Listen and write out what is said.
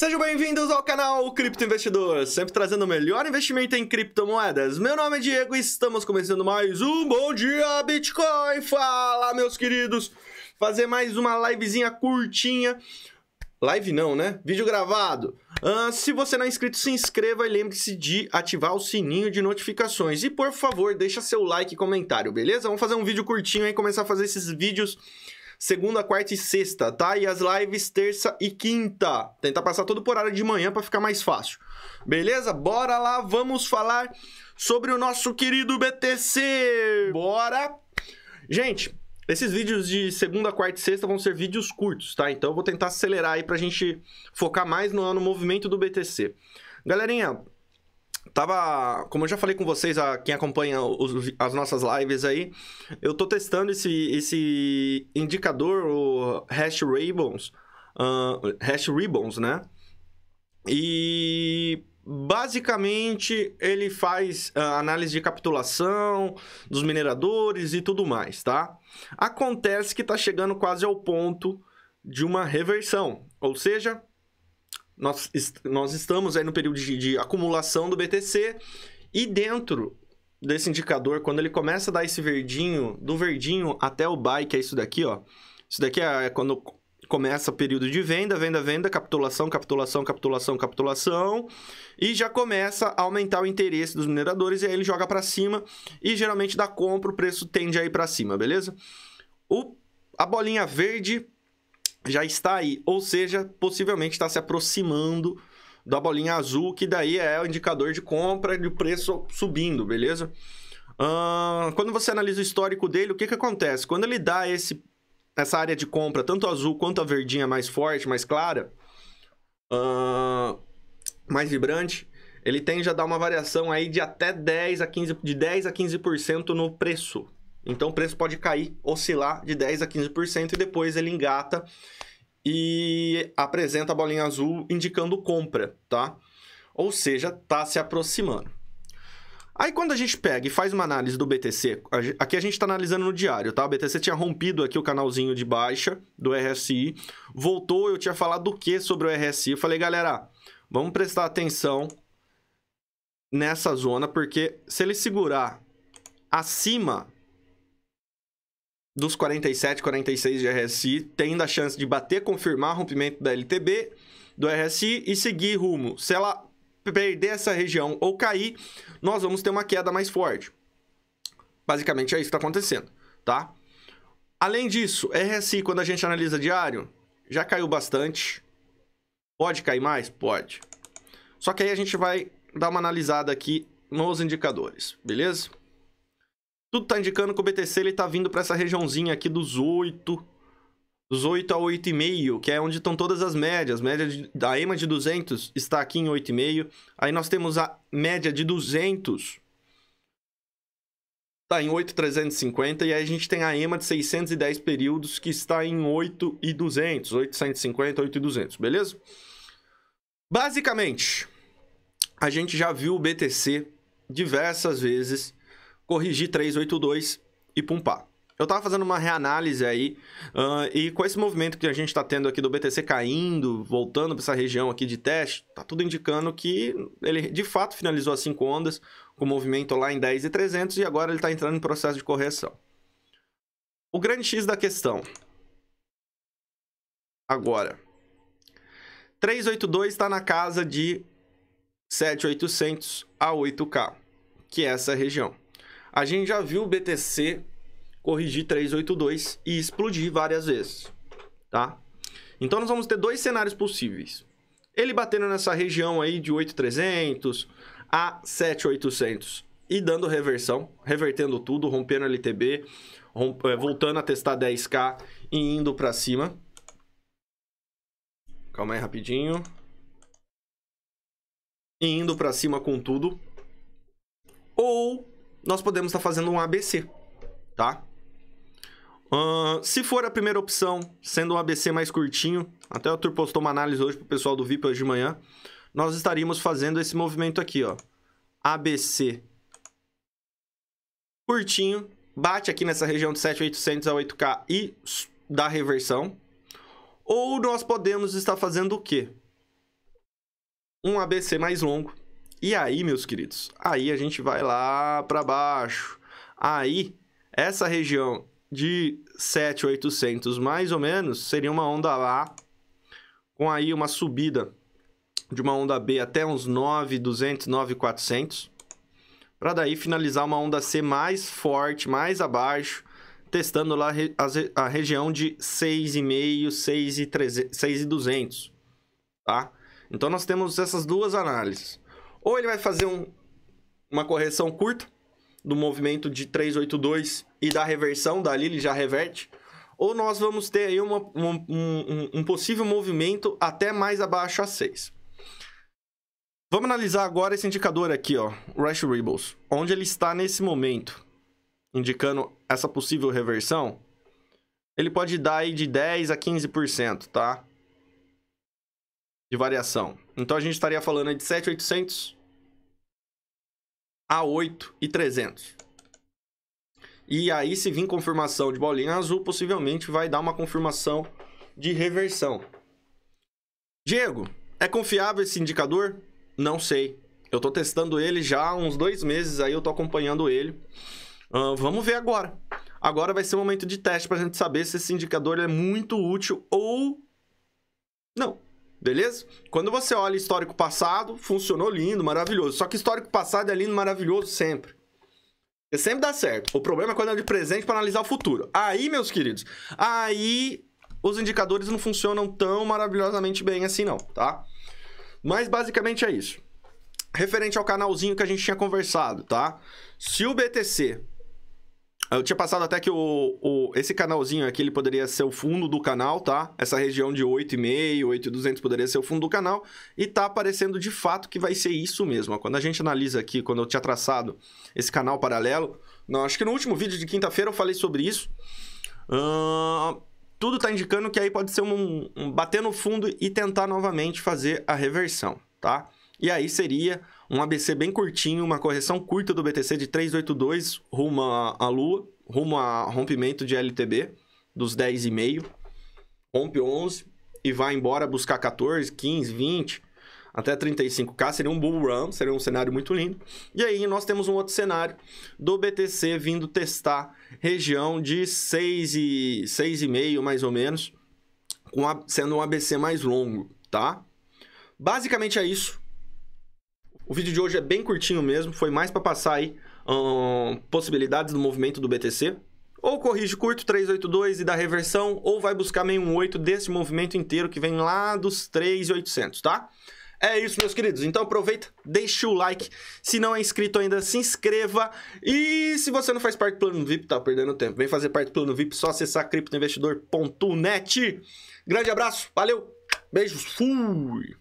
Sejam bem-vindos ao canal Cripto Investidor, sempre trazendo o melhor investimento em criptomoedas. Meu nome é Diego e estamos começando mais um Bom Dia Bitcoin. Fala, meus queridos! Fazer mais uma livezinha curtinha. Live não, né? Vídeo gravado. Uh, se você não é inscrito, se inscreva e lembre-se de ativar o sininho de notificações. E por favor, deixa seu like e comentário, beleza? Vamos fazer um vídeo curtinho e começar a fazer esses vídeos segunda, quarta e sexta, tá? E as lives terça e quinta. Tentar passar todo por hora de manhã para ficar mais fácil. Beleza? Bora lá, vamos falar sobre o nosso querido BTC. Bora! Gente, esses vídeos de segunda, quarta e sexta vão ser vídeos curtos, tá? Então eu vou tentar acelerar aí pra gente focar mais no, no movimento do BTC. Galerinha, Tava, como eu já falei com vocês, a, quem acompanha os, as nossas lives aí, eu tô testando esse, esse indicador, o hash ribbons, uh, hash ribbons, né? E basicamente ele faz uh, análise de capitulação dos mineradores e tudo mais, tá? Acontece que tá chegando quase ao ponto de uma reversão, ou seja, nós, est nós estamos aí no período de, de acumulação do BTC e dentro desse indicador, quando ele começa a dar esse verdinho, do verdinho até o buy, que é isso daqui, ó. Isso daqui é, é quando começa o período de venda, venda, venda, capitulação, capitulação, capitulação, capitulação, e já começa a aumentar o interesse dos mineradores e aí ele joga para cima e geralmente dá compra, o preço tende a ir para cima, beleza? O, a bolinha verde já está aí, ou seja, possivelmente está se aproximando da bolinha azul, que daí é o indicador de compra e o preço subindo, beleza? Uh, quando você analisa o histórico dele, o que, que acontece? Quando ele dá esse, essa área de compra, tanto azul quanto a verdinha mais forte, mais clara, uh, mais vibrante, ele tende a dar uma variação aí de até 10 a 15, de 10 a 15% no preço, então o preço pode cair, oscilar de 10 a 15% e depois ele engata e apresenta a bolinha azul indicando compra, tá? Ou seja, está se aproximando. Aí quando a gente pega e faz uma análise do BTC, aqui a gente está analisando no diário, tá? O BTC tinha rompido aqui o canalzinho de baixa do RSI, voltou, eu tinha falado do que sobre o RSI, eu falei, galera, vamos prestar atenção nessa zona, porque se ele segurar acima dos 47, 46 de RSI tendo a chance de bater, confirmar rompimento da LTB, do RSI e seguir rumo. Se ela perder essa região ou cair, nós vamos ter uma queda mais forte. Basicamente é isso que está acontecendo, tá? Além disso, RSI, quando a gente analisa diário, já caiu bastante. Pode cair mais? Pode. Só que aí a gente vai dar uma analisada aqui nos indicadores, beleza? Tudo tá indicando que o BTC ele tá vindo para essa regiãozinha aqui dos 8, dos 8 a 8,5, que é onde estão todas as médias. Média de, da EMA de 200 está aqui em 8,5. Aí nós temos a média de 200 está em 8,350 e aí a gente tem a EMA de 610 períodos que está em 8,200, 850, 8,200, beleza? Basicamente, a gente já viu o BTC diversas vezes corrigir 382 e pumpar. Eu estava fazendo uma reanálise aí, uh, e com esse movimento que a gente está tendo aqui do BTC caindo, voltando para essa região aqui de teste, tá tudo indicando que ele de fato finalizou as 5 ondas, com movimento lá em 10.300 e agora ele está entrando em processo de correção. O grande X da questão. Agora. 382 está na casa de 7.800 a 8K, que é essa região. A gente já viu o BTC corrigir 382 e explodir várias vezes, tá? Então nós vamos ter dois cenários possíveis. Ele batendo nessa região aí de 8300 a 7800 e dando reversão, revertendo tudo, rompendo LTB, romp... Eh, voltando a testar 10k e indo para cima. Calma aí rapidinho. E indo para cima com tudo. Ou nós podemos estar tá fazendo um ABC, tá? Uh, se for a primeira opção, sendo um ABC mais curtinho, até o Arthur postou uma análise hoje pro pessoal do VIP hoje de manhã, nós estaríamos fazendo esse movimento aqui, ó. ABC curtinho, bate aqui nessa região de 7800 a 8K e dá reversão. Ou nós podemos estar fazendo o quê? Um ABC mais longo, e aí, meus queridos, aí a gente vai lá para baixo. Aí, essa região de 7,800 mais ou menos seria uma onda A, com aí uma subida de uma onda B até uns 9,200, 9,400, para daí finalizar uma onda C mais forte, mais abaixo, testando lá a, região de 6,5, 6,200, tá? Então nós temos essas duas análises. Ou ele vai fazer um, uma correção curta do movimento de 382 e da reversão, dali ele já reverte. Ou nós vamos ter aí uma, uma, um, um possível movimento até mais abaixo a 6. Vamos analisar agora esse indicador aqui, ó, Rush Rebels, onde ele está nesse momento, indicando essa possível reversão. Ele pode dar aí de 10 a 15%, tá? De variação. Então a gente estaria falando de 7,800 a 8,300. E aí, se vir confirmação de bolinha azul, possivelmente vai dar uma confirmação de reversão. Diego, é confiável esse indicador? Não sei. Eu estou testando ele já há uns dois meses, aí eu estou acompanhando ele. Uh, vamos ver agora. Agora vai ser o um momento de teste para a gente saber se esse indicador é muito útil ou não. Beleza? Quando você olha histórico passado, funcionou lindo, maravilhoso. Só que histórico passado é lindo, maravilhoso sempre. E sempre dá certo. O problema é quando é de presente para analisar o futuro. Aí, meus queridos, aí os indicadores não funcionam tão maravilhosamente bem assim não, tá? Mas basicamente é isso. Referente ao canalzinho que a gente tinha conversado, tá? Se o BTC eu tinha passado até que o, o, esse canalzinho aqui, ele poderia ser o fundo do canal, tá? Essa região de 8,5, 8,200 poderia ser o fundo do canal. E tá aparecendo de fato que vai ser isso mesmo. Quando a gente analisa aqui, quando eu tinha traçado esse canal paralelo... Não, acho que no último vídeo de quinta-feira eu falei sobre isso. Uh, tudo tá indicando que aí pode ser um, um bater no fundo e tentar novamente fazer a reversão, tá? E aí seria um ABC bem curtinho, uma correção curta do BTC de 382 rumo à lua, rumo a rompimento de LTB dos 10,5, rompe 11 e vai embora buscar 14, 15, 20, até 35k, seria um bull run, seria um cenário muito lindo. E aí nós temos um outro cenário do BTC vindo testar região de 6 e 6,5 mais ou menos, sendo um ABC mais longo, tá? Basicamente é isso. O vídeo de hoje é bem curtinho mesmo, foi mais para passar aí possibilidades do movimento do BTC. Ou corrige curto 382 e dá reversão, ou vai buscar 618 desse movimento inteiro que vem lá dos 3,800, tá? É isso, meus queridos. Então aproveita, deixa o like. Se não é inscrito ainda, se inscreva. E se você não faz parte do plano VIP, tá perdendo tempo. Vem fazer parte do plano VIP, só acessar criptoinvestidor.net. Grande abraço, valeu, beijos, fui!